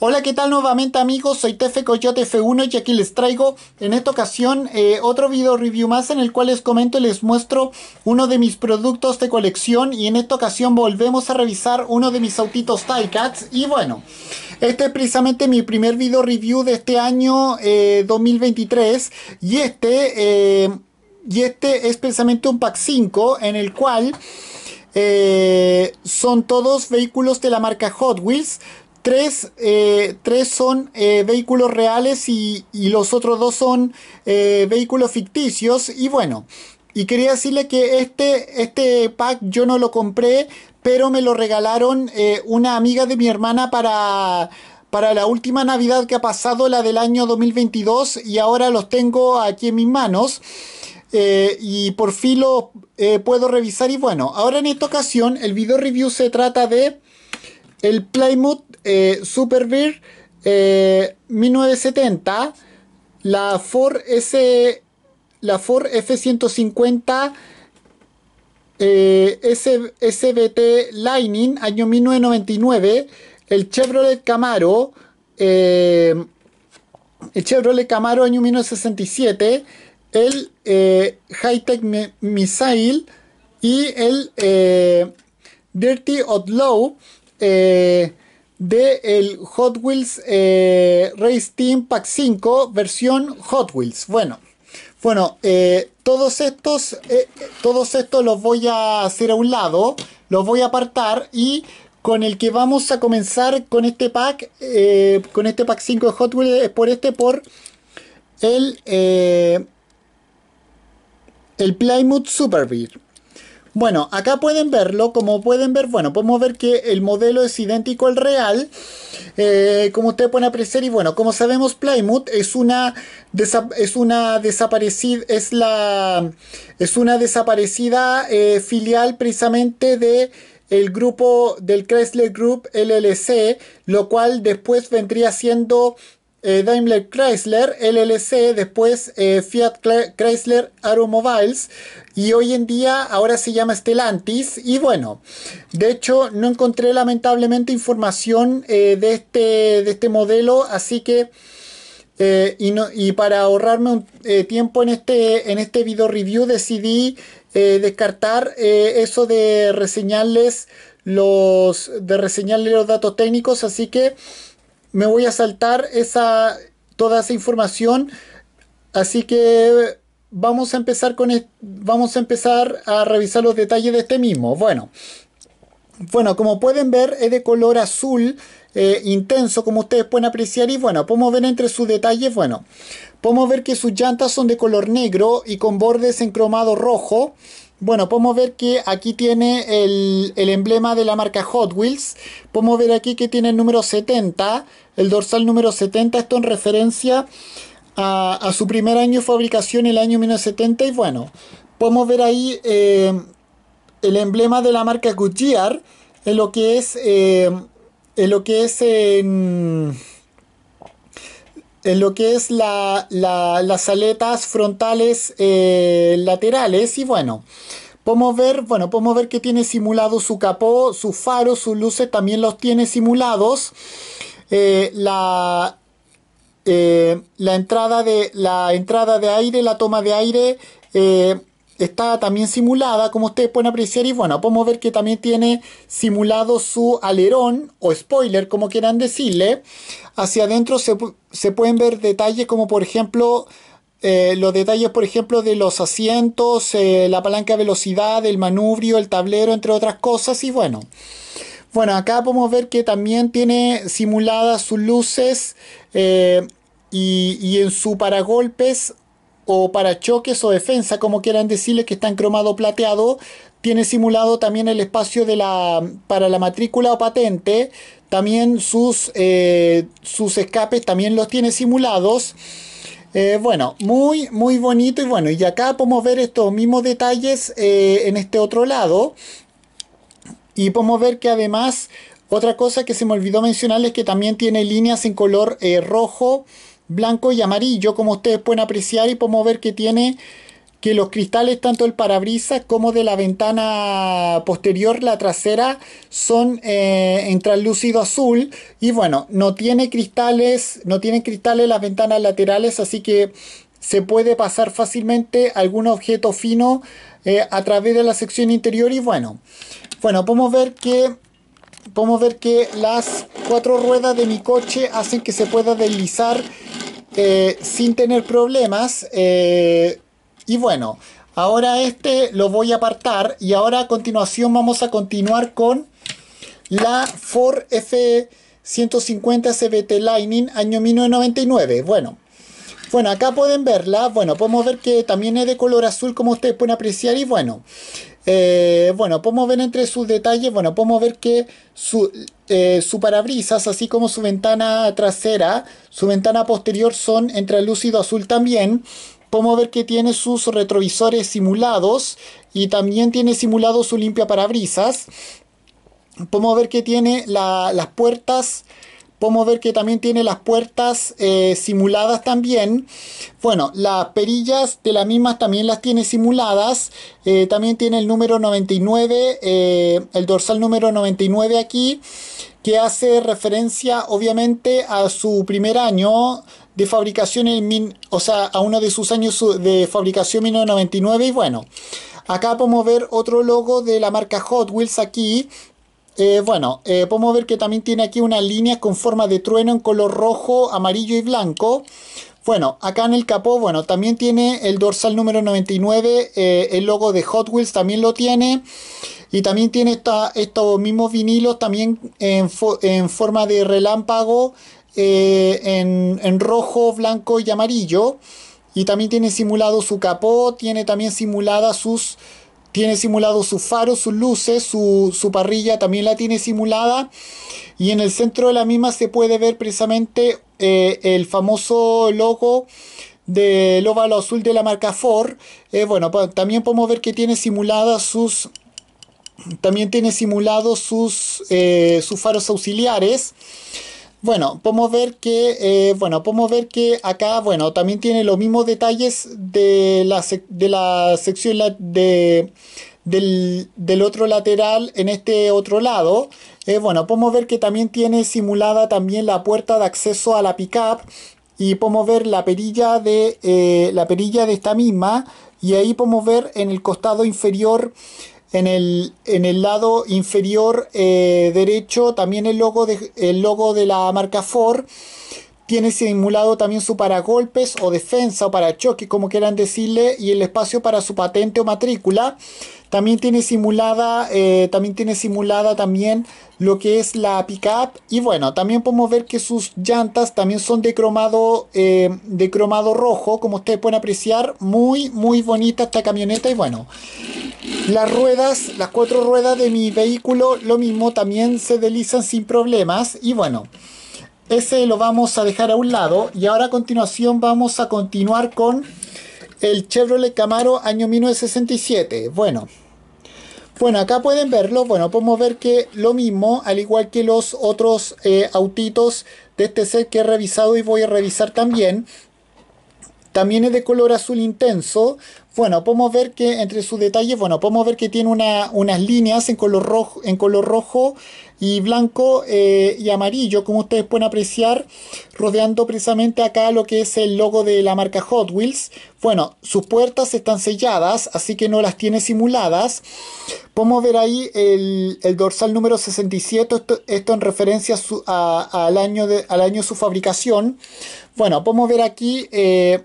Hola, ¿qué tal nuevamente amigos? Soy Tefe Coyote F1 y aquí les traigo en esta ocasión eh, otro video review más en el cual les comento y les muestro uno de mis productos de colección y en esta ocasión volvemos a revisar uno de mis autitos Cats y bueno, este es precisamente mi primer video review de este año 2023 eh, y este, eh, y este es precisamente un pack 5 en el cual... son todos vehículos de la marca Hot Wheels eh, tres, son eh, vehículos reales y, los otros dos son eh, vehículos ficticios. Y bueno, y quería decirle que este, este pack yo no lo compré, pero me lo regalaron una amiga de mi hermana para para la última Navidad que ha pasado, la del año 2022, y ahora los tengo aquí en mis manos. y por fin los puedo revisar. Y bueno, ahora en esta ocasión el video review se trata de el Plymouth eh, 1970, eh, la Ford S, la Ford F150 eh, SBT Lightning año 1999, el Chevrolet Camaro, eh, el Chevrolet Camaro año 1967, el High Tech Missile y el Dirty Outlaw eh, de el Hot Wheels eh, Race Team Pack 5 versión Hot Wheels. Bueno, bueno eh, todos, estos, todos estos los voy a hacer a un lado, los voy a apartar y con el que vamos a comenzar con este pack, con este pack 5 de Hot Wheels, es por este, por el, el Plymouth Super Beer. Bueno, acá pueden verlo, como pueden ver, bueno, podemos ver que el modelo es idéntico al real, eh, como ustedes pueden apreciar, y bueno, como sabemos, Plymouth es una, es una desaparecida, es la, es una desaparecida eh, filial precisamente de el grupo del Chrysler Group LLC, lo cual después vendría siendo eh, Daimler Chrysler LLC, después eh, Fiat Chrysler Automobiles y hoy en día ahora se llama Stellantis y bueno, de hecho no encontré lamentablemente información eh, de, este, de este modelo, así que y, y, para ahorrarme un tiempo en este, en este video review decidí descartar eso de los de reseñarles los datos técnicos, así que me voy a saltar esa, toda esa información. Así que vamos a empezar con vamos a empezar a revisar los detalles de este mismo. Bueno, bueno, como pueden ver es de color azul eh, intenso, como ustedes pueden apreciar. Y bueno, podemos ver entre sus detalles, bueno, podemos ver que sus llantas son de color negro y con bordes en cromado rojo. Bueno, podemos ver que aquí tiene el, emblema de la marca Hot Wheels. Podemos ver aquí que tiene el número 70, el dorsal número 70, esto en referencia a, su primer año de fabricación, el año 1970. Y bueno, podemos ver ahí eh, el emblema de la marca Goodyear, en lo que es, eh, en lo que es en lo que es las aletas frontales eh, laterales y bueno, podemos ver, bueno, podemos ver que tiene simulado su capó, sus faros, sus luces también los tiene simulados. Eh, la, eh, la, entrada de, la entrada de aire, la toma de aire está también simulada, como ustedes pueden apreciar. Y bueno, podemos ver que también tiene simulado su alerón o spoiler, como quieran decirle. Hacia adentro se, se pueden ver detalles como por ejemplo eh, los detalles por ejemplo de los asientos, eh, la palanca de velocidad, el manubrio, el tablero, entre otras cosas y bueno. Bueno, acá podemos ver que también tiene simuladas sus luces eh, y, en su paragolpes o parachoques o defensa, como quieran decirle, que en cromado plateado, tiene simulado también el espacio de la, para la matrícula o patente, también sus, eh, sus escapes también los tiene simulados. Eh, bueno, muy, muy bonito y bueno, y acá podemos ver estos mismos detalles eh, en este otro lado. Y podemos ver que además, otra cosa que se me olvidó mencionar es que también tiene líneas en color rojo, blanco y amarillo, como ustedes pueden apreciar y podemos ver que tiene que los cristales tanto el parabrisas como de la ventana posterior, la trasera, son eh, en translúcido azul y bueno, no tiene cristales, no tienen cristales las ventanas laterales, así que se puede pasar fácilmente algún objeto fino eh, a través de la sección interior y bueno, bueno, podemos ver que podemos ver que las cuatro ruedas de mi coche hacen que se pueda deslizar eh, sin tener problemas y bueno, ahora este lo voy a apartar y ahora a continuación vamos a continuar con la Ford F150 cbt Lightning año 1999. Bueno, bueno, acá pueden verla. Bueno, podemos ver que también es de color azul como ustedes pueden apreciar y bueno. Eh, bueno, podemos ver entre sus detalles, bueno, podemos ver que eh, su, parabrisas, así como su ventana trasera, su ventana posterior son entre lúcido azul también podemos ver que tiene sus retrovisores simulados y también tiene simulado su limpia parabrisas. Podemos ver que tiene las puertas podemos ver que también tiene las puertas eh, simuladas también bueno las perillas de las mismas también las tiene simuladas eh, también tiene el número 99 eh, el dorsal número 99 aquí que hace referencia obviamente a su primer año de fabricación en min, o sea, a uno de sus años de fabricación 1999 y bueno, acá podemos ver otro logo de la marca Hot Wheels aquí. Eh, bueno, eh, podemos ver que también tiene aquí unas líneas con forma de trueno en color rojo, amarillo y blanco. Bueno, acá en el capó, bueno, también tiene el dorsal número 99, eh, el logo de Hot Wheels también lo tiene. Y también tiene esta, estos mismos vinilos también en, en forma de relámpago eh, en, rojo, blanco y amarillo. Y también tiene simulado su capó, tiene también simulada sus tiene simulado sus faros, sus luces, su, parrilla también la tiene simulada. Y en el centro de la misma se puede ver precisamente eh, el famoso logo del óvalo azul de la marca Ford. Eh, bueno, también podemos ver que tiene simuladas sus. También tiene simulado sus, sus faros auxiliares. Bueno, podemos ver que, eh, bueno, podemos ver que acá, bueno, también tiene los mismos detalles de la, de la sección de, del, otro lateral en este otro lado. Eh, bueno, podemos ver que también tiene simulada también la puerta de acceso a la pickup y podemos ver la perilla de eh, la perilla de esta misma y ahí podemos ver en el costado inferior en el, en el lado inferior eh, derecho también el logo, de, el logo de la marca Ford. Tiene simulado también su paragolpes o defensa o parachoques como quieran decirle, y el espacio para su patente o matrícula. También tiene simulada, eh, también tiene simulada también lo que es la pickup y bueno, también podemos ver que sus llantas también son de cromado, eh, de cromado rojo, como ustedes pueden apreciar, muy muy bonita esta camioneta y bueno, las ruedas, las cuatro ruedas de mi vehículo, lo mismo, también se deslizan sin problemas. Y bueno, ese lo vamos a dejar a un lado. Y ahora a continuación vamos a continuar con el Chevrolet Camaro año 1967. Bueno. Bueno, acá pueden verlo. Bueno, podemos ver que lo mismo, al igual que los otros eh, autitos de este set que he revisado y voy a revisar también. También es de color azul intenso. Bueno, podemos ver que entre sus detalles, bueno, podemos ver que tiene unas líneas en color rojo, en color rojo y blanco eh, y amarillo, como ustedes pueden apreciar, rodeando precisamente acá lo que es el logo de la marca Hot Wheels. Bueno, sus puertas están selladas, así que no las tiene simuladas. Podemos ver ahí el, dorsal número 67, esto, en referencia al, año de, al año de su fabricación. Bueno, podemos ver aquí, eh,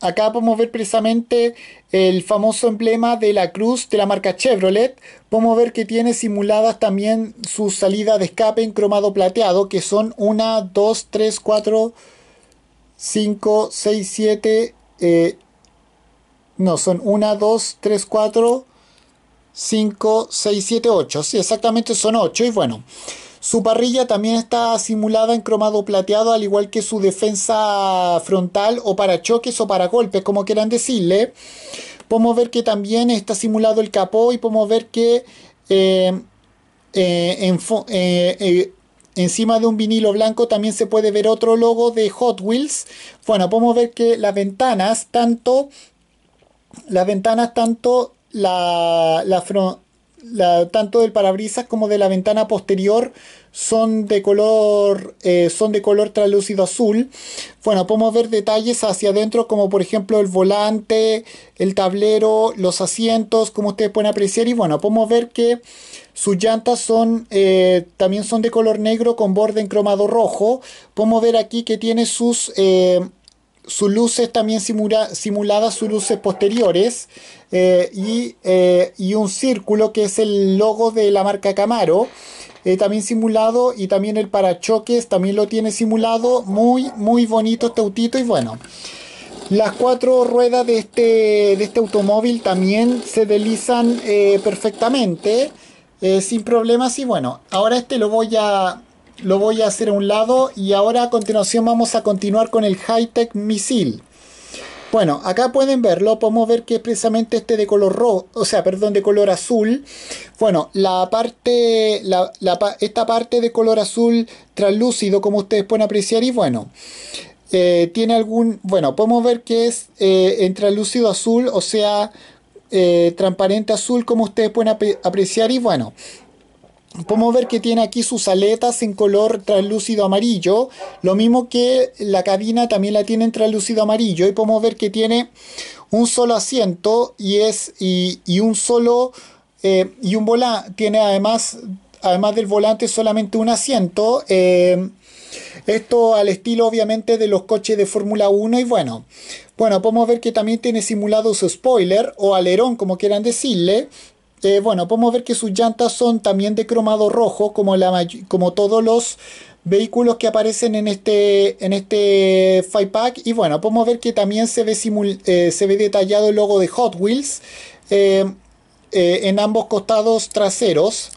acá podemos ver precisamente el famoso emblema de la cruz de la marca Chevrolet. Podemos ver que tiene simuladas también su salida de escape en cromado plateado, que son 1, 2, 3, 4, 5, 6, 7, no, son 1, 2, 3, 4, 5, 6, 7, 8. Sí, exactamente son 8 y bueno. Su parrilla también está simulada en cromado plateado, al igual que su defensa frontal o para choques o para golpes, como quieran decirle. Podemos ver que también está simulado el capó y podemos ver que eh, eh, eh, encima de un vinilo blanco también se puede ver otro logo de Hot Wheels. Bueno, podemos ver que las ventanas, tanto las ventanas, tanto la, la, tanto del parabrisas como de la ventana posterior son de color eh, son de color translúcido azul bueno podemos ver detalles hacia adentro como por ejemplo el volante el tablero los asientos como ustedes pueden apreciar y bueno podemos ver que sus llantas son eh, también son de color negro con borde en cromado rojo podemos ver aquí que tiene sus eh, sus luces también simuladas, sus luces posteriores eh, eh, y, un círculo que es el logo de la marca Camaro, eh, también simulado y también el parachoques también lo tiene simulado, muy muy bonito este autito y bueno. Las cuatro ruedas de este, de este automóvil también se deslizan perfectamente, sin problemas y bueno, ahora este lo voy a lo voy a hacer a un lado y ahora a continuación vamos a continuar con el high-tech misil. Bueno, acá pueden verlo, podemos ver que es precisamente este de color rojo, o sea, perdón, de color azul. Bueno, la parte, esta parte de color azul translúcido, como ustedes pueden apreciar, y bueno, eh, tiene algún, bueno, podemos ver que es eh, en translúcido azul, o sea, eh, transparente azul, como ustedes pueden apreciar, y bueno, Podemos ver que tiene aquí sus aletas en color translúcido amarillo, lo mismo que la cabina también la tiene en translúcido amarillo y podemos ver que tiene un solo asiento y es y, un solo eh, y un volante tiene además además del volante solamente un asiento eh, esto al estilo obviamente de los coches de Fórmula 1 y bueno, bueno, podemos ver que también tiene simulado su spoiler o alerón como quieran decirle eh, bueno, podemos ver que sus llantas son también de cromado rojo, como, como todos los vehículos que aparecen en este, en este pack. Y bueno, podemos ver que también se ve, eh, se ve detallado el logo de Hot Wheels eh, en ambos costados traseros.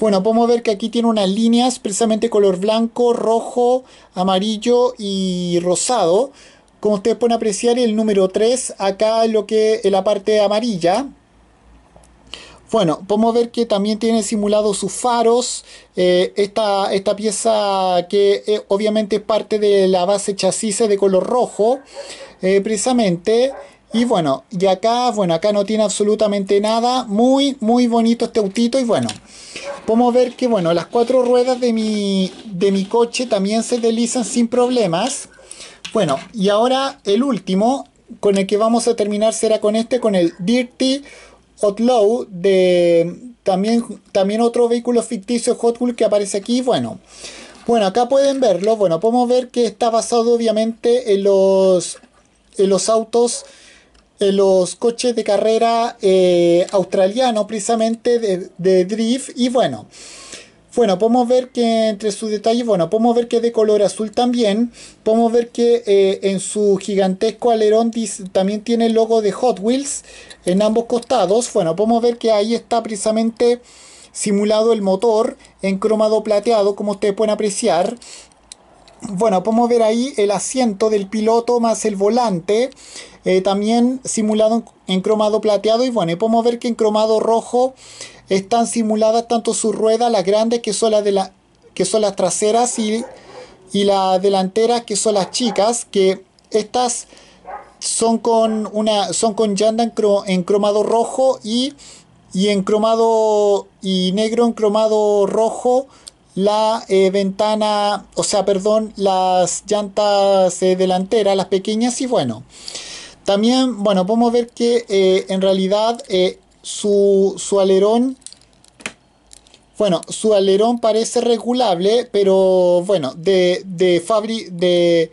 Bueno, podemos ver que aquí tiene unas líneas precisamente color blanco, rojo, amarillo y rosado. Como ustedes pueden apreciar, el número 3 acá lo que en la parte amarilla. Bueno, podemos ver que también tiene simulado sus faros. Eh, esta, pieza que eh, obviamente es parte de la base chasis de color rojo, eh, precisamente. Y bueno, y acá, bueno, acá no tiene absolutamente nada. Muy, muy bonito este autito. Y bueno, podemos ver que, bueno, las cuatro ruedas de mi, de mi coche también se deslizan sin problemas. Bueno, y ahora el último con el que vamos a terminar será con este, con el Dirty Hot de también, también otro vehículo ficticio Hot que aparece aquí. Bueno, bueno, acá pueden verlo. Bueno, podemos ver que está basado obviamente en los, en los autos, en los coches de carrera eh, australianos, precisamente de drift. Y bueno. Bueno, podemos ver que entre sus detalles, bueno, podemos ver que es de color azul también. Podemos ver que eh, en su gigantesco alerón también tiene el logo de Hot Wheels en ambos costados. Bueno, podemos ver que ahí está precisamente simulado el motor en cromado plateado, como ustedes pueden apreciar. Bueno, podemos ver ahí el asiento del piloto más el volante, eh, también simulado en cromado plateado. Y bueno, podemos ver que en cromado rojo están simuladas tanto sus ruedas, las grandes que son las, de la, que son las traseras y, y las delanteras que son las chicas, que estas son con, una, son con llanta en, cromado rojo y, en cromado y negro en cromado rojo la eh, ventana, o sea, perdón, las llantas eh, delanteras, las pequeñas y bueno. También, bueno, podemos ver que eh, en realidad su, su, alerón bueno, su alerón parece regulable, pero bueno, de, de, Fabri, de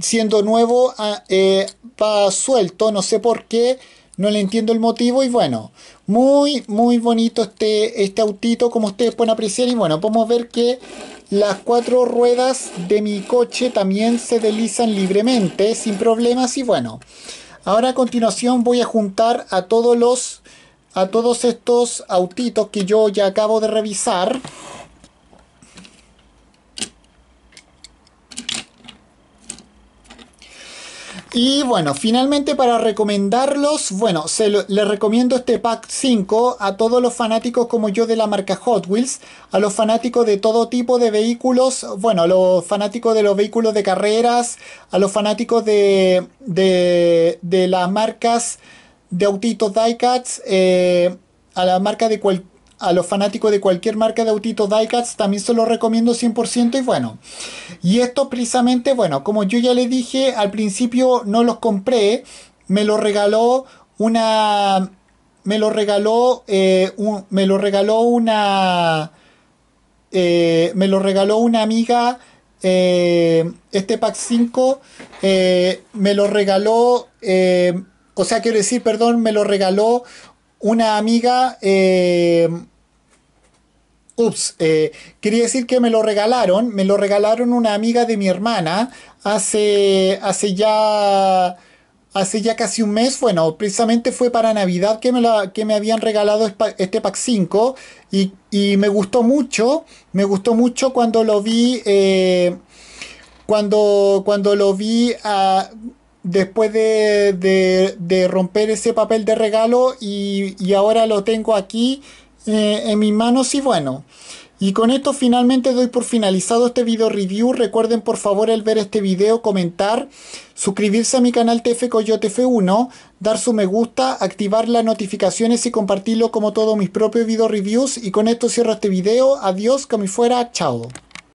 siendo nuevo ah, eh, va suelto, no sé por qué, no le entiendo el motivo y bueno, muy muy bonito este, este autito como ustedes pueden apreciar y bueno, podemos ver que las cuatro ruedas de mi coche también se deslizan libremente, sin problemas y bueno, ahora a continuación voy a juntar a todos los a todos estos autitos que yo ya acabo de revisar. Y bueno, finalmente para recomendarlos, bueno, se les recomiendo este pack 5 a todos los fanáticos como yo de la marca Hot Wheels, a los fanáticos de todo tipo de vehículos, bueno, a los fanáticos de los vehículos de carreras, a los fanáticos de, de las marcas de autitos diecats eh, a la marca de cual, a los fanáticos de cualquier marca de autitos diecats también se los recomiendo 100% y bueno y esto precisamente bueno como yo ya le dije al principio no los compré me lo regaló una me lo regaló eh, un, me lo regaló una eh, me lo regaló una amiga eh, este pack 5 eh, me lo regaló o sea, quiero decir, perdón, me lo regaló una amiga. Eh, ups, eh, quería decir que me lo regalaron, me lo regalaron una amiga de mi hermana hace, hace ya... Hace ya casi un mes, bueno, precisamente fue para Navidad que me, la, que me habían regalado este pack 5 y, y, me gustó mucho, me gustó mucho cuando lo vi, eh, cuando, cuando lo vi, a después de, romper ese papel de regalo y, ahora lo tengo aquí eh, en mis manos y bueno. Y con esto finalmente doy por finalizado este video review. Recuerden por favor el ver este video, comentar, suscribirse a mi canal TF Coyote F1, dar su me gusta, activar las notificaciones y compartirlo como todos mis propios video reviews. Y con esto cierro este video. Adiós, que me fuera, chao.